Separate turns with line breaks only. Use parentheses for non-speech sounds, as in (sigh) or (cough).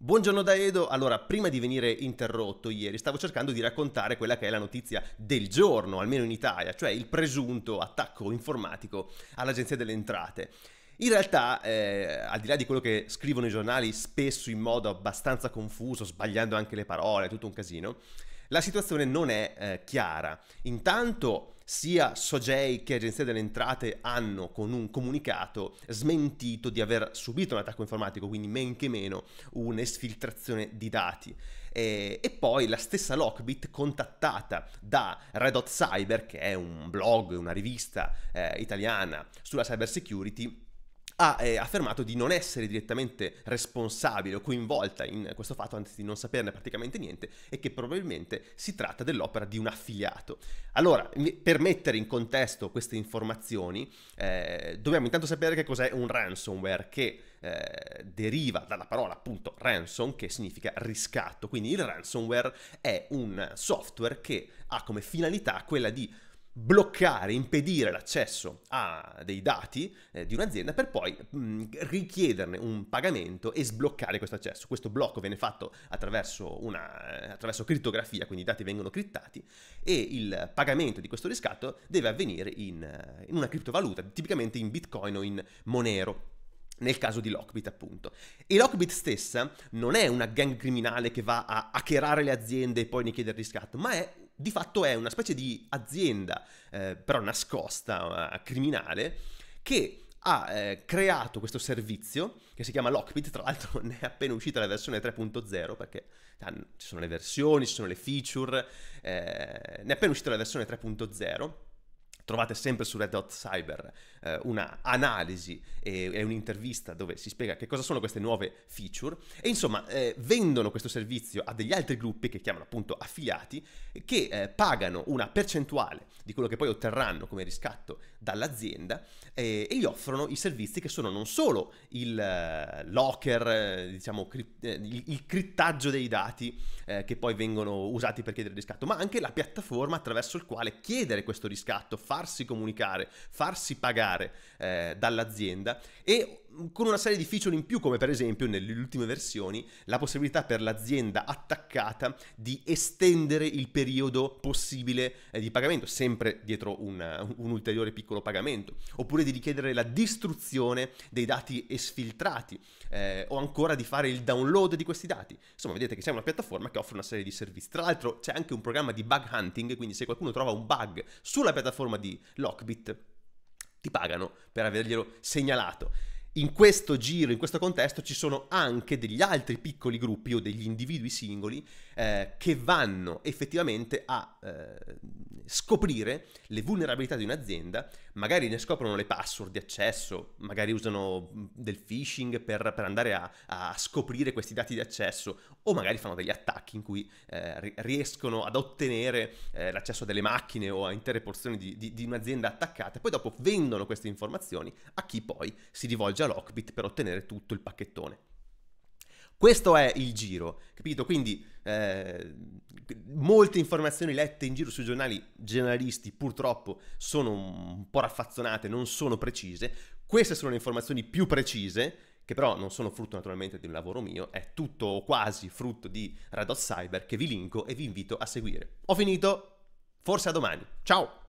Buongiorno da Edo, allora prima di venire interrotto ieri stavo cercando di raccontare quella che è la notizia del giorno, almeno in Italia, cioè il presunto attacco informatico all'Agenzia delle Entrate. In realtà, eh, al di là di quello che scrivono i giornali spesso in modo abbastanza confuso, sbagliando anche le parole, tutto un casino, la situazione non è eh, chiara. Intanto sia Sogei che Agenzia delle Entrate hanno con un comunicato smentito di aver subito un attacco informatico, quindi men che meno un'esfiltrazione di dati. E, e poi la stessa Lockbit contattata da Red Hot Cyber, che è un blog, una rivista eh, italiana sulla cybersecurity, ha eh, affermato di non essere direttamente responsabile o coinvolta in questo fatto, anzi di non saperne praticamente niente e che probabilmente si tratta dell'opera di un affiliato. Allora, per mettere in contesto queste informazioni, eh, dobbiamo intanto sapere che cos'è un ransomware che eh, deriva dalla parola appunto ransom che significa riscatto, quindi il ransomware è un software che ha come finalità quella di bloccare, impedire l'accesso a dei dati eh, di un'azienda per poi mh, mm, richiederne un pagamento e sbloccare questo accesso. Questo blocco viene fatto attraverso, una, eh, attraverso crittografia, quindi i dati vengono criptati e il pagamento di questo riscatto deve avvenire in, eh, in una criptovaluta, tipicamente in Bitcoin o in Monero nel caso di Lockbit appunto. E Lockbit stessa non è una gang criminale che va a hackerare le aziende e poi ne chiede il riscatto, ma è di fatto è una specie di azienda, eh, però nascosta, criminale, che ha eh, creato questo servizio che si chiama Lockbit, tra l'altro (laughs) ne è appena uscita la versione 3.0 perché ah, ci sono le versioni, ci sono le feature, eh, ne è appena uscita la versione 3.0 trovate sempre su Red Hot Cyber eh, una analisi e, e, un'intervista dove si spiega che cosa sono queste nuove feature e insomma eh, vendono questo servizio a degli altri gruppi che chiamano appunto affiliati che eh, pagano una percentuale di quello che poi otterranno come riscatto dall'azienda eh, e gli offrono i servizi che sono non solo il eh, locker, eh, diciamo cri- il, il crittaggio dei dati che poi vengono usati per chiedere il riscatto, ma anche la piattaforma attraverso il quale chiedere questo riscatto, fa farsi comunicare, farsi pagare eh, dall'azienda e con una serie di feature in più, come per esempio nelle ultime versioni la possibilità per l'azienda attaccata di estendere il periodo possibile eh, di pagamento, sempre dietro una, eh, un ulteriore piccolo pagamento, oppure di richiedere la distruzione dei dati esfiltrati, eh, o ancora di fare il download di questi dati. Insomma, vedete che c'è una piattaforma che offre una serie di servizi. Tra l'altro c'è anche un programma di bug hunting, quindi se qualcuno trova un bug sulla piattaforma di Lockbit, ti pagano per averglielo segnalato in questo giro, in questo contesto, ci sono anche degli altri piccoli gruppi o degli individui singoli eh, che vanno effettivamente a eh, scoprire le vulnerabilità di un'azienda, magari ne scoprono le password di accesso, magari usano mm, del phishing per, per andare a, a, scoprire questi dati di accesso, o magari fanno degli attacchi in cui eh, riescono ad ottenere eh, l'accesso a delle macchine o a intere porzioni di, di, di un'azienda attaccata, poi dopo vendono queste informazioni a chi poi si rivolge a Lockbit per ottenere tutto il pacchettone. Questo è il giro, capito? Quindi eh, molte informazioni lette in giro sui giornali generalisti purtroppo sono un po' raffazzonate, non sono precise. Queste sono le informazioni più precise, che però non sono frutto naturalmente di un lavoro mio, è tutto o quasi frutto di Radot Cyber che vi linko e vi invito a seguire. Ho finito, forse a domani. Ciao!